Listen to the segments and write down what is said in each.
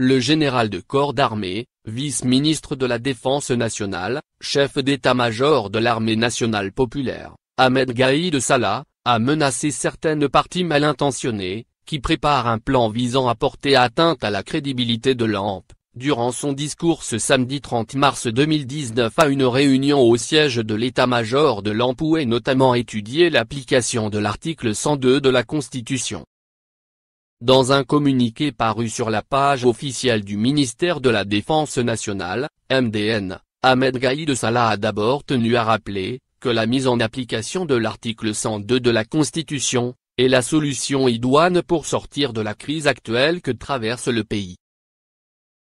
le général de corps d'armée, vice-ministre de la Défense nationale, chef d'état-major de l'armée nationale populaire, Ahmed Gaïd Salah, a menacé certaines parties mal intentionnées, qui préparent un plan visant à porter atteinte à la crédibilité de l'AMP, durant son discours ce samedi 30 mars 2019 à une réunion au siège de l'état-major de l'AMP où est notamment étudié l'application de l'article 102 de la Constitution. Dans un communiqué paru sur la page officielle du ministère de la Défense nationale, MDN, Ahmed Gaïd Salah a d'abord tenu à rappeler, que la mise en application de l'article 102 de la Constitution, est la solution idoine pour sortir de la crise actuelle que traverse le pays.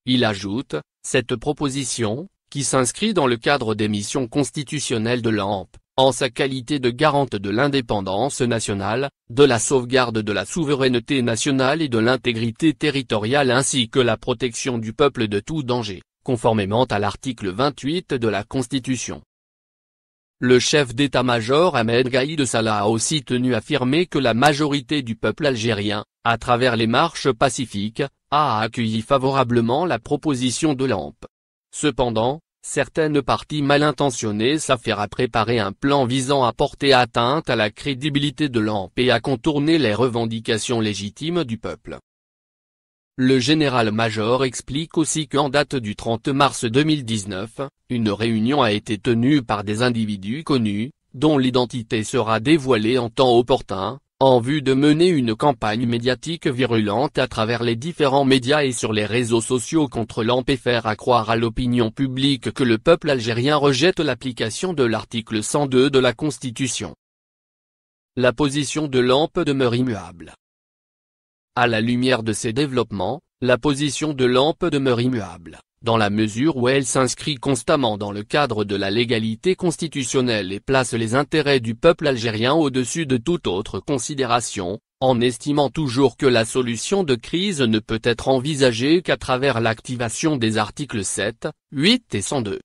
Il ajoute, cette proposition, qui s'inscrit dans le cadre des missions constitutionnelles de l'AMP, en sa qualité de garante de l'indépendance nationale, de la sauvegarde de la souveraineté nationale et de l'intégrité territoriale ainsi que la protection du peuple de tout danger, conformément à l'article 28 de la Constitution. Le chef d'état-major Ahmed Gaïd Salah a aussi tenu à affirmer que la majorité du peuple algérien, à travers les marches pacifiques, a accueilli favorablement la proposition de l'AMP. Cependant, certaines parties mal intentionnées s'affairent à préparer un plan visant à porter atteinte à la crédibilité de l'AMP et à contourner les revendications légitimes du peuple. Le général-major explique aussi qu'en date du 30 mars 2019, une réunion a été tenue par des individus connus, dont l'identité sera dévoilée en temps opportun, en vue de mener une campagne médiatique virulente à travers les différents médias et sur les réseaux sociaux contre l'AMP et faire accroire croire à l'opinion publique que le peuple algérien rejette l'application de l'article 102 de la Constitution. La position de l'AMPE demeure immuable. À la lumière de ces développements, la position de l'AMPE demeure immuable dans la mesure où elle s'inscrit constamment dans le cadre de la légalité constitutionnelle et place les intérêts du peuple algérien au-dessus de toute autre considération, en estimant toujours que la solution de crise ne peut être envisagée qu'à travers l'activation des articles 7, 8 et 102.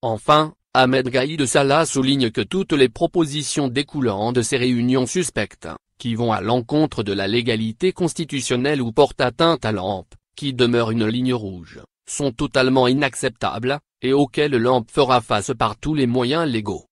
Enfin, Ahmed Gaïd Salah souligne que toutes les propositions découlant de ces réunions suspectes, qui vont à l'encontre de la légalité constitutionnelle ou portent atteinte à l'AMP, qui demeurent une ligne rouge, sont totalement inacceptables, et auxquelles l'AMP fera face par tous les moyens légaux.